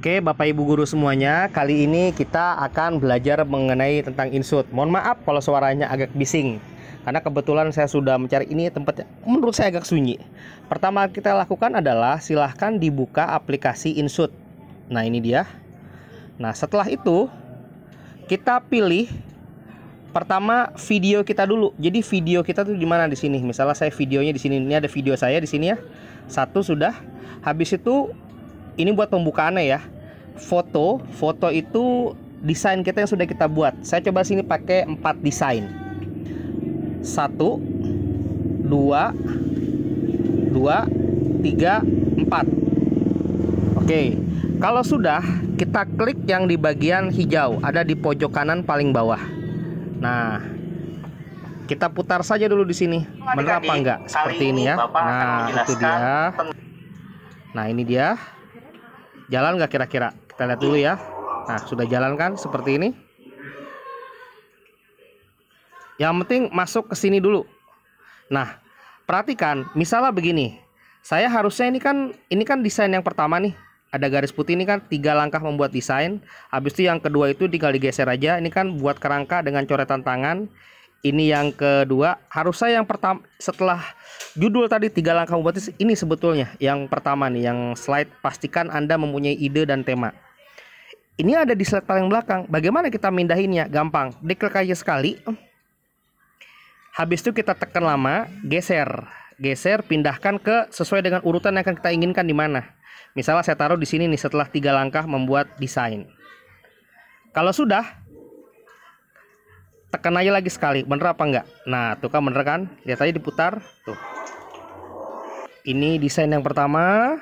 Oke, Bapak Ibu guru semuanya, kali ini kita akan belajar mengenai tentang insut. Mohon maaf kalau suaranya agak bising. Karena kebetulan saya sudah mencari ini tempatnya menurut saya agak sunyi. Pertama kita lakukan adalah silahkan dibuka aplikasi insut. Nah, ini dia. Nah, setelah itu kita pilih pertama video kita dulu. Jadi video kita tuh di mana di sini? Misalnya saya videonya di sini. Ini ada video saya di sini ya. Satu sudah. Habis itu ini buat pembukaannya ya foto foto itu desain kita yang sudah kita buat saya coba sini pakai empat desain Satu, dua, dua, tiga, empat. Oke kalau sudah kita klik yang di bagian hijau ada di pojok kanan paling bawah nah kita putar saja dulu di sini bener apa enggak seperti ini ya nah itu dia nah ini dia Jalan nggak kira-kira? Kita lihat dulu ya. Nah, sudah jalan kan seperti ini? Yang penting masuk ke sini dulu. Nah, perhatikan, misalnya begini. Saya harusnya ini kan ini kan desain yang pertama nih. Ada garis putih ini kan tiga langkah membuat desain. Habis itu yang kedua itu tinggal digeser aja. Ini kan buat kerangka dengan coretan tangan ini yang kedua harus saya yang pertama setelah judul tadi tiga langkah membuat ini sebetulnya yang pertama nih yang slide pastikan anda mempunyai ide dan tema ini ada di slide paling belakang bagaimana kita mindahinnya gampang diklik aja sekali habis itu kita tekan lama geser geser pindahkan ke sesuai dengan urutan yang akan kita inginkan di mana misalnya saya taruh di sini nih setelah tiga langkah membuat desain kalau sudah tekan aja lagi sekali bener apa enggak nah tuh kan bener kan lihat aja diputar tuh ini desain yang pertama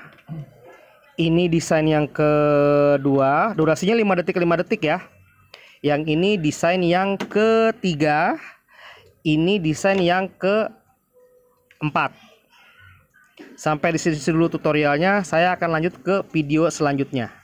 ini desain yang kedua durasinya 5 detik 5 detik ya yang ini desain yang ketiga ini desain yang keempat sampai di sini dulu tutorialnya saya akan lanjut ke video selanjutnya